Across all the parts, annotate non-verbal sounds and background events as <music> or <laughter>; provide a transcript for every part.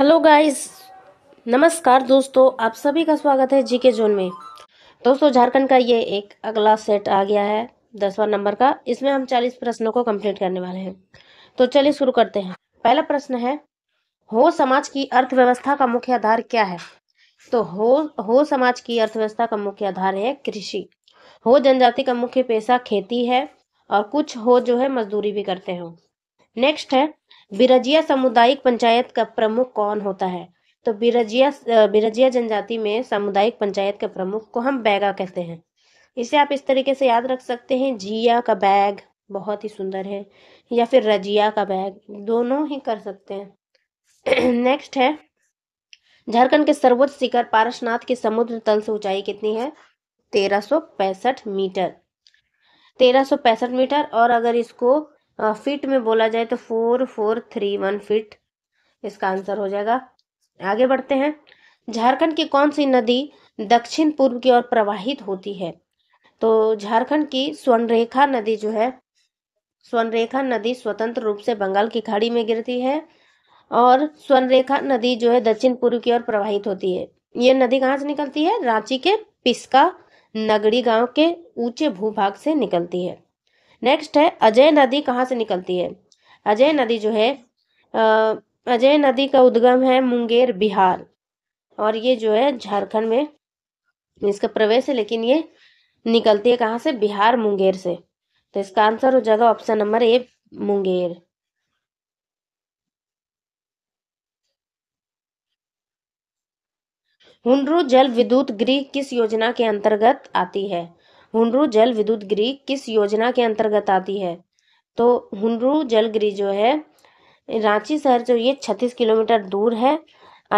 hello guys नमस्कार दोस्तों आप सभी का स्वागत है जीके जोन में दोस्तों झारखंड का ये एक अगला सेट आ गया है दसवां नंबर का इसमें हम चालीस प्रश्नों को कंप्लीट करने वाले हैं तो चलिए शुरू करते हैं पहला प्रश्न है हो समाज की अर्थव्यवस्था का मुख्य आधार क्या है तो हो हो समाज की अर्थव्यवस्था का मुख्य आधार है कृषि हो जनजाति का मुख्य पेशा खेती है और कुछ हो जो है मजदूरी भी करते हो नेक्स्ट है बिरजिया सामुदायिक पंचायत का प्रमुख कौन होता है तो बिरजिया बिरजिया जनजाति में सामुदायिक पंचायत का प्रमुख को हम बैगा कहते हैं इसे आप इस तरीके से याद रख सकते हैं जिया का बैग बहुत ही सुंदर है या फिर रजिया का बैग दोनों ही कर सकते हैं नेक्स्ट <clears throat> है झारखंड के सर्वोच्च शिखर पारसनाथ के समुद्र तल से ऊंचाई कितनी है तेरह मीटर तेरह मीटर और अगर इसको फीट में बोला जाए तो four four three one fit इसका आंसर हो जाएगा आगे बढ़ते हैं झारखंड की कौन सी नदी दक्षिण पूर्व की ओर प्रवाहित होती है तो झारखंड की स्वर्णरेखा नदी जो है स्वर्णरेखा नदी स्वतंत्र रूप से बंगाल की खाड़ी में गिरती है और स्वर्णरेखा नदी जो है दक्षिण पूर्व की ओर प्रवाहित होती है ये नदी कहाँ से निकलती है रांची के पिस्का नगड़ी गांव के ऊंचे भूभाग से निकलती है नेक्स्ट है अजय नदी कहाँ से निकलती है अजय नदी जो है अजय नदी का उद्गम है मुंगेर बिहार और ये जो है झारखंड में इसका प्रवेश है लेकिन ये निकलती है कहाँ से बिहार मुंगेर से तो इसका आंसर हो जाएगा option number A Munger Hundru जल विद्युत गृह किस योजना के अंतर्गत आती है हुनरू जल विद्युत गृह किस योजना के अंतर्गत आती है तो हुनरू जल गृह जो है रांची शहर जो ये छत्तीस किलोमीटर दूर है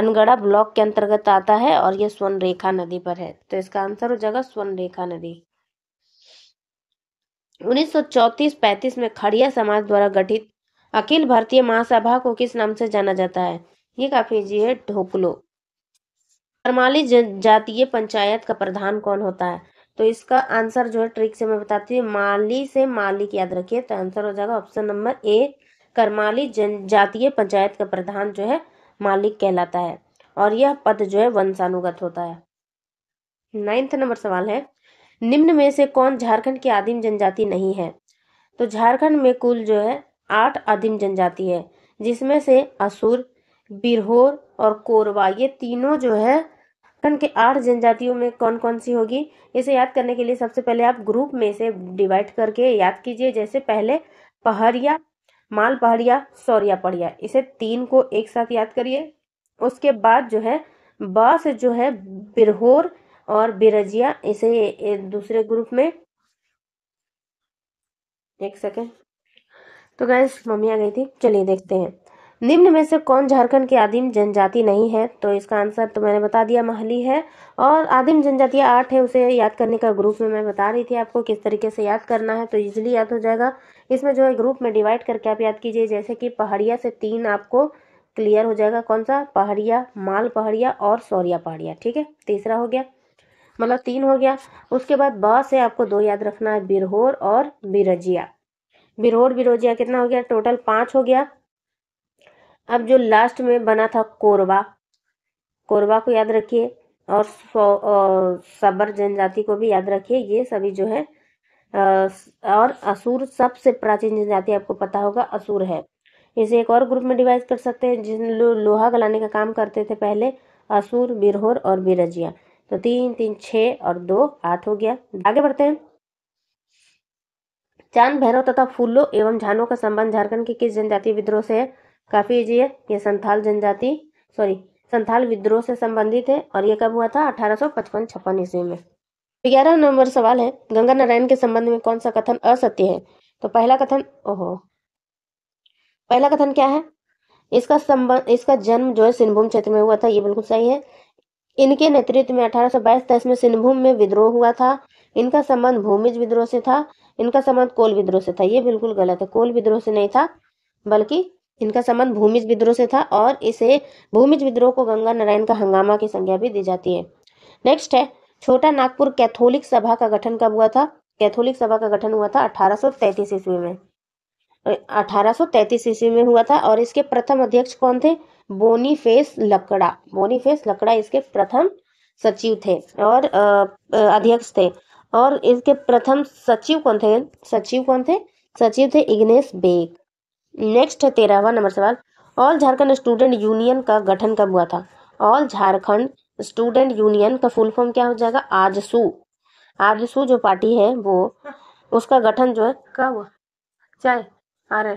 अनगढ़ा ब्लॉक के अंतर्गत आता है और स्वर्ण स्वर्णरेखा नदी पर है तो इसका आंसर हो जाएगा स्वर्णरेखा नदी 1934-35 में खड़िया समाज द्वारा गठित अखिल भारतीय महासभा को किस नाम से जाना जाता है ये काफी जी है ढोकलो परमाली जातीय पंचायत का प्रधान कौन होता है तो इसका आंसर जो है ट्रिक से मैं बताती हूँ माली से मालिक याद रखिए तो आंसर हो जाएगा ऑप्शन नंबर ए करमाली जनजातीय पंचायत का प्रधान जो है मालिक कहलाता है और यह पद जो है वंशानुगत होता है नाइन्थ नंबर सवाल है निम्न में से कौन झारखंड की आदिम जनजाति नहीं है तो झारखंड में कुल जो है आठ आदिम जनजाति है जिसमें से असुर बिरहोर और कोरवा ये तीनों जो है उत्तराखंड के आठ जनजातियों में कौन कौन सी होगी इसे याद करने के लिए सबसे पहले आप ग्रुप में इसे डिवाइड करके याद कीजिए जैसे पहले पहरिया माल पहरिया सौरिया पहड़िया इसे तीन को एक साथ याद करिए उसके बाद जो है बस जो है बिरहोर और बिरजिया इसे दूसरे ग्रुप में एक सेकेंड तो गैस मम्मी आ गई थी चलिए देखते हैं निम्न में से कौन झारखंड की आदिम जनजाति नहीं है तो इसका आंसर तो मैंने बता दिया महली है और आदिम जनजातियाँ आठ है उसे याद करने का ग्रुप में मैं बता रही थी आपको किस तरीके से याद करना है तो ईजिली याद हो जाएगा इसमें जो है ग्रुप में डिवाइड करके आप याद कीजिए जैसे कि पहाड़िया से तीन आपको क्लियर हो जाएगा कौन सा पहाड़िया माल पहाड़िया और सौरिया पहाड़िया ठीक है तीसरा हो गया मतलब तीन हो गया उसके बाद ब से आपको दो याद रखना है बिरहोर और बिरजिया बिरहोर बिरोजिया कितना हो गया टोटल पाँच हो गया अब जो लास्ट में बना था कोरबा कोरबा को याद रखिए और सबर जनजाति को भी याद रखिए ये सभी जो है और असुर सबसे प्राचीन जनजाति आपको पता होगा असुर है इसे एक और ग्रुप में डिवाइड कर सकते हैं जिन लो, लोहा गलाने का काम करते थे पहले असुर बिरहोर और बिरजिया तो तीन तीन छ और दो आठ हो गया आगे बढ़ते हैं चांद भैरव तथा फूलों एवं झानों का संबंध झारखंड के किस जनजाति विद्रोह से है काफ़ी है ये संथाल जनजाति सॉरी संथाल विद्रोह से संबंधित है और यह कब हुआ था अठारह सौ पचपन छप्पन ईस्वी में ग्यारह नंबर सवाल है गंगा नारायण के संबंध में कौन सा कथन असत्य है तो पहला कथन ओहो पहला कथन क्या है इसका संबंध इसका जन्म जो है सिंहभूम क्षेत्र में हुआ था ये बिल्कुल सही है इनके नेतृत्व में बाईस तेईस में सिंहभूम में विद्रोह हुआ था इनका संबंध भूमिज विद्रोह से था इनका संबंध कोल विद्रोह से था ये बिल्कुल गलत है कोल विद्रोह से नहीं था बल्कि इनका संबंध भूमिज विद्रोह से था और इसे भूमिज विद्रोह को गंगा नारायण का हंगामा की संज्ञा भी दी जाती है नेक्स्ट है छोटा नागपुर कैथोलिक सभा का गठन कब हुआ था कैथोलिक सभा का गठन हुआ था 1833 ईस्वी में 1833 ईस्वी में हुआ था और इसके प्रथम अध्यक्ष कौन थे बोनीफेस लकड़ा बोनीफेस लकड़ा इसके प्रथम सचिव थे और अध्यक्ष थे और इसके प्रथम सचिव कौन थे सचिव कौन थे सचिव थे इग्नेस बेग नेक्स्ट है तेरहवा नंबर सवाल ऑल झारखंड स्टूडेंट यूनियन का गठन कब हुआ था ऑल झारखंड स्टूडेंट यूनियन का फुल फॉर्म क्या हो जाएगा आजसू आजसू जो पार्टी है वो उसका गठन जो है कब हुआ चाय आ रहे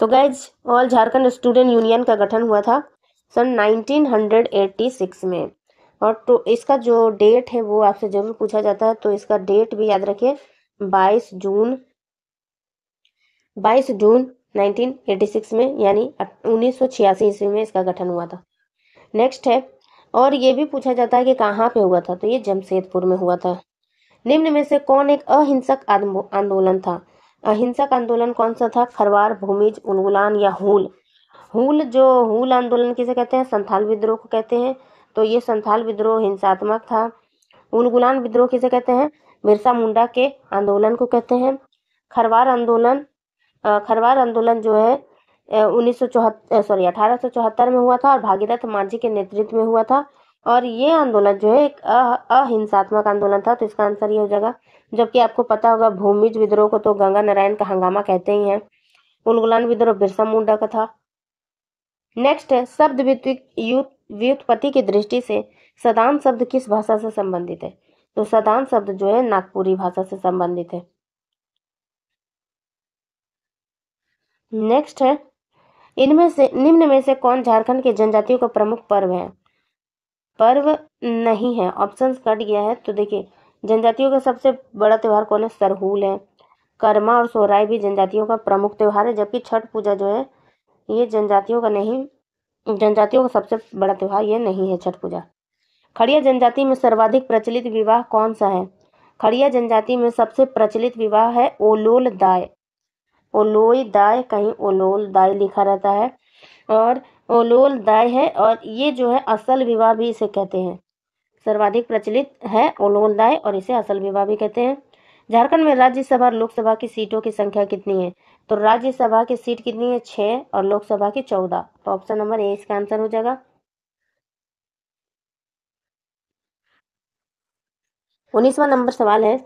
तो गैज ऑल झारखंड स्टूडेंट यूनियन का गठन हुआ था सन 1986 में और तो इसका जो डेट है वो आपसे ज़रूर पूछा जाता है तो इसका डेट भी याद रखिए 22 जून बाईस जून 1986 में यानी उन्नीस ईस्वी में इसका गठन हुआ था नेक्स्ट है और ये भी पूछा जाता है कि कहाँ पे हुआ था तो ये जमशेदपुर में हुआ था निम्न में से कौन एक अहिंसक आंदोलन था अहिंसक आंदोलन कौन सा था खरवार भूमिज उन्गुलान या हूल हूल जो हूल आंदोलन किसे कहते हैं संथाल विद्रोह को कहते हैं तो ये संथाल विद्रोह हिंसात्मक था उलगुलान विद्रोह किसे कहते हैं बिरसा मुंडा के आंदोलन को कहते हैं खरवार आंदोलन खरवार आंदोलन जो है उन्नीस सॉरी अठारह में हुआ था और भागीरथ मांझी के नेतृत्व में हुआ था और ये आंदोलन जो है एक अहिंसात्मक आंदोलन था तो इसका आंसर ये हो जाएगा जबकि आपको पता होगा भूमिज विद्रोह को तो गंगा नारायण का हंगामा कहते ही हैं उलगुलान विद्रोह बिरसा मुंडा का था नेक्स्ट है शब्द व्युत्पत्ति की दृष्टि से सदान शब्द किस भाषा से संबंधित है तो सदाम शब्द जो है नागपुरी भाषा से संबंधित है नेक्स्ट है इनमें से निम्न में से कौन झारखंड के जनजातियों का प्रमुख पर्व है पर्व नहीं है ऑप्शन कट गया है तो देखिए जनजातियों का सबसे बड़ा त्यौहार कौन है सरहुल है कर्मा और सोराय भी जनजातियों का प्रमुख त्यौहार है जबकि छठ पूजा जो है ये जनजातियों का नहीं जनजातियों का सबसे बड़ा त्यौहार ये नहीं है छठ पूजा खड़िया जनजाति में सर्वाधिक प्रचलित विवाह कौन सा है खड़िया जनजाति में सबसे प्रचलित विवाह है ओलोल दाय ओलोई दाय कहीं ओलोल दाय लिखा रहता है और ओलोल दाय है और ये जो है असल विवाह भी इसे कहते हैं सर्वाधिक प्रचलित है ओलोल दाय और इसे असल विवाह भी कहते हैं झारखंड में राज्यसभा और लोकसभा की सीटों की संख्या कितनी है तो राज्यसभा की सीट कितनी है छः और लोकसभा की चौदह तो ऑप्शन नंबर ए इसका आंसर हो जाएगा उन्नीसवा नंबर सवाल है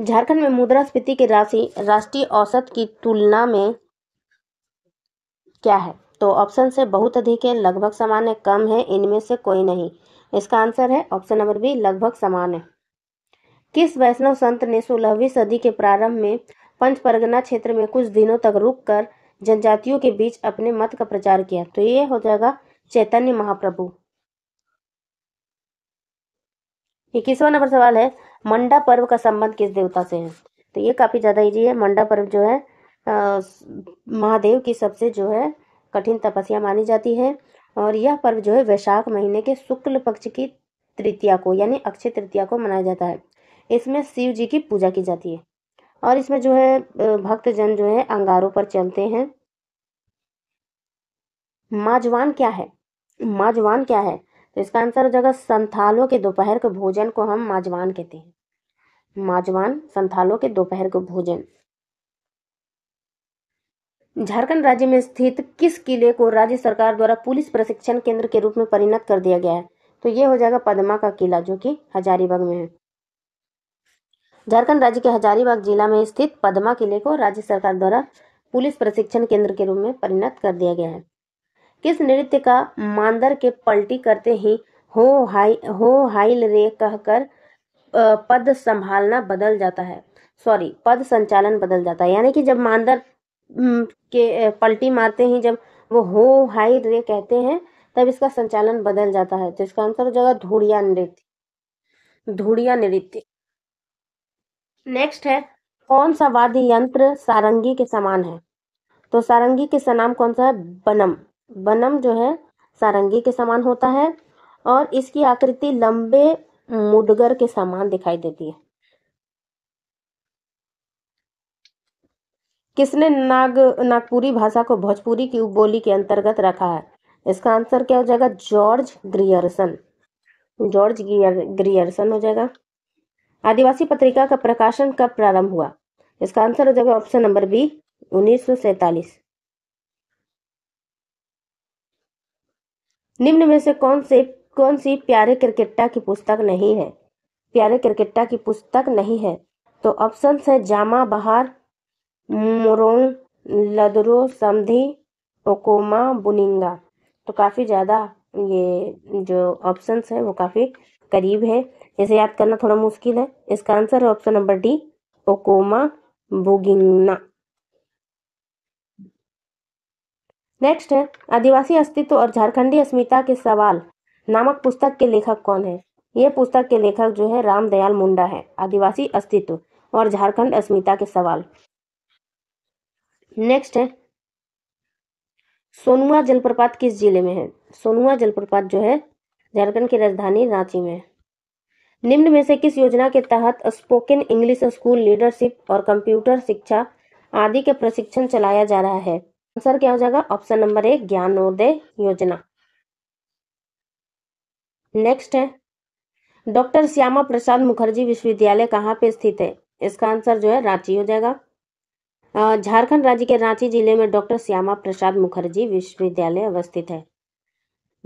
झारखंड में मुद्रास्फीति की राशि राष्ट्रीय औसत की तुलना में क्या है तो ऑप्शन से बहुत अधिक है लगभग समान है कम है इनमें से कोई नहीं इसका आंसर है ऑप्शन नंबर बी लगभग समान है किस वैष्णव संत ने सोलहवीं सदी के प्रारंभ में पंच परगना क्षेत्र में कुछ दिनों तक रुककर जनजातियों के बीच अपने मत का प्रचार किया तो ये हो जाएगा चैतन्य महाप्रभु इक्कीसवा नंबर सवाल है मंडा पर्व का संबंध किस देवता से है तो ये काफ़ी ज़्यादा ईजी है मंडा पर्व जो है महादेव की सबसे जो है कठिन तपस्या मानी जाती है और यह पर्व जो है वैशाख महीने के शुक्ल पक्ष की तृतीया को यानी अक्षय तृतीया को मनाया जाता है इसमें शिव जी की पूजा की जाती है और इसमें जो है भक्तजन जो है अंगारों पर चलते हैं माजवान क्या है माजवान क्या है तो इसका आंसर हो जाएगा संथालों के दोपहर के भोजन को हम माजवान कहते हैं माजवान संथालों के दोपहर के भोजन झारखंड राज्य में स्थित किस किले को राज्य सरकार द्वारा पुलिस प्रशिक्षण केंद्र के रूप में परिणत कर दिया गया है तो ये हो जाएगा पदमा का किला जो कि हजारीबाग में है झारखंड राज्य के हजारीबाग जिला में स्थित पदमा किले को राज्य सरकार द्वारा पुलिस प्रशिक्षण केंद्र के रूप में परिणत कर दिया गया है किस नृत्य का मांदर के पलटी करते ही हो हाई हो हाइल रे कहकर पद संभालना बदल जाता है सॉरी पद संचालन बदल जाता है यानी कि जब मांदर के पलटी मारते ही जब वो हो हाई रे कहते हैं तब इसका संचालन बदल जाता है तो इसका आंसर हो जाएगा धूड़िया नृत्य धूड़िया नृत्य नेक्स्ट है कौन सा वाद्य यंत्र सारंगी के समान है तो सारंगी के सनाम कौन सा है बनम बनम जो है सारंगी के समान होता है और इसकी आकृति लंबे मुडगर के समान दिखाई देती है किसने नाग नागपुरी भाषा को भोजपुरी की बोली के अंतर्गत रखा है इसका आंसर क्या हो जाएगा George Grierson George Grier Grierson हो जाएगा आदिवासी पत्रिका का प्रकाशन कब प्रारंभ हुआ इसका आंसर हो जाएगा ऑप्शन नंबर बी उन्नीस निम्न में से कौन से कौन सी प्यारे क्रिकेटा की पुस्तक नहीं है प्यारे क्रिकेटा की पुस्तक नहीं है तो ऑप्शन है जामा बहार मोरोंग लदरो समधि ओकोमा बुनिंगा तो काफ़ी ज़्यादा ये जो ऑप्शन है वो काफ़ी करीब है इसे याद करना थोड़ा मुश्किल है इसका आंसर है ऑप्शन नंबर डी ओकोमा बुगिंगना नेक्स्ट है आदिवासी अस्तित्व और झारखंडी अस्मिता के सवाल नामक पुस्तक के लेखक कौन है ये पुस्तक के लेखक जो है रामदयाल मुंडा है आदिवासी अस्तित्व और झारखंड अस्मिता के सवाल नेक्स्ट है सोनुआ जलप्रपात किस जिले में है सोनुआ जलप्रपात जो है झारखंड की राजधानी रांची में है निम्न में से किस योजना के तहत स्पोकन इंग्लिश स्कूल लीडरशिप और कंप्यूटर शिक्षा आदि के प्रशिक्षण चलाया जा रहा है आंसर तो क्या हो जाएगा ऑप्शन नंबर एक ज्ञानोदय योजना नेक्स्ट है डॉक्टर श्यामा प्रसाद मुखर्जी विश्वविद्यालय कहाँ पे स्थित है इसका आंसर जो है रांची हो जाएगा झारखंड राज्य के रांची जिले में डॉक्टर श्यामा प्रसाद मुखर्जी विश्वविद्यालय अवस्थित है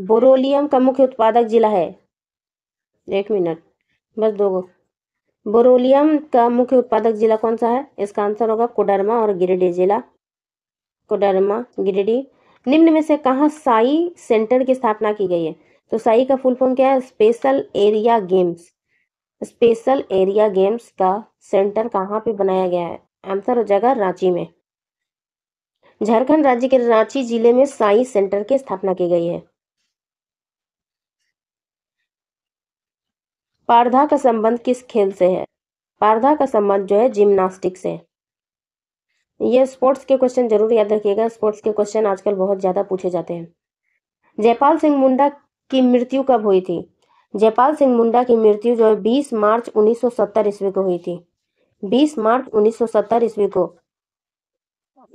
बोरोलियम का मुख्य उत्पादक जिला है एक मिनट बस दो बोरोलियम का मुख्य उत्पादक जिला कौन सा है इसका आंसर होगा कोडरमा और गिरिडीह जिला कोडरमा गिरिडीह निम्न में से कहा साई सेंटर की स्थापना की गई है तो साई का फुल फॉर्म क्या है special area games special area games का सेंटर कहाँ पे बनाया गया है आंसर हो जाएगा रांची में झारखंड राज्य के रांची जिले में साई सेंटर की स्थापना की गई है पारधा का संबंध किस खेल से है पारधा का संबंध जो है जिम्नास्टिक से ये स्पोर्ट्स के क्वेश्चन जरूर याद रखिएगा स्पोर्ट्स के क्वेश्चन आजकल बहुत ज़्यादा पूछे जाते हैं जयपाल सिंह मुंडा की मृत्यु कब हुई थी जयपाल सिंह मुंडा की मृत्यु जो है बीस मार्च सत्तर ईस्वी को हुई थी बीस मार्च सत्तर ईस्वी को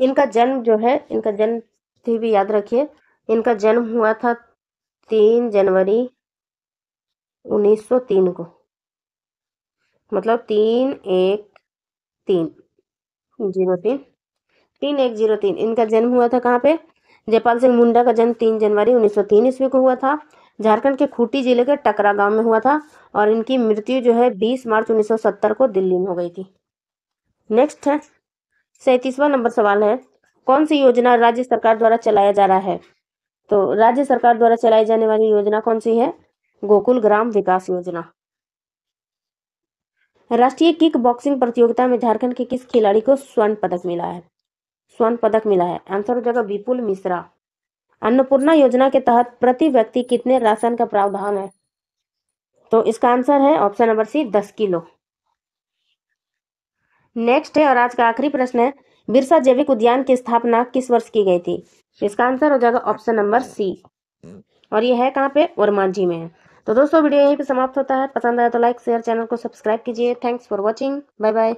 इनका जन्म जो है इनका जन्म थी भी याद रखिए इनका जन्म हुआ था तीन जनवरी 1903 को मतलब तीन एक तीन जीरो तीन तीन एक जीरो तीन इनका जन्म हुआ था कहाँ पे जयपाल सिंह मुंडा का जन्म तीन जनवरी उन्नीस सौ तीन ईस्वी को हुआ था झारखंड के खूटी जिले के टकरा गांव में हुआ था और इनकी मृत्यु जो है बीस मार्च उन्नीस सौ सत्तर को दिल्ली में हो गई थी नेक्स्ट है सैतीसवा नंबर सवाल है कौन सी योजना राज्य सरकार द्वारा चलाया जा रहा है तो राज्य सरकार द्वारा चलाई जाने वाली योजना कौन सी है गोकुल ग्राम विकास योजना राष्ट्रीय किक बॉक्सिंग प्रतियोगिता में झारखंड के किस खिलाड़ी को स्वर्ण पदक मिला है स्वर्ण पदक मिला है आंसर हो जाएगा विपुल मिश्रा अन्नपूर्णा योजना के तहत प्रति व्यक्ति कितने राशन का प्रावधान है तो इसका आंसर है ऑप्शन नंबर सी दस किलो नेक्स्ट है और आज का आखिरी प्रश्न है बिरसा जैविक उद्यान की स्थापना किस वर्ष की गई थी इसका आंसर हो जाएगा ऑप्शन नंबर सी और ये है कहाँ पे ओरमांझी में तो दोस्तों वीडियो यहीं पे समाप्त होता है पसंद आया तो लाइक शेयर चैनल को सब्सक्राइब कीजिए thanks for watching bye bye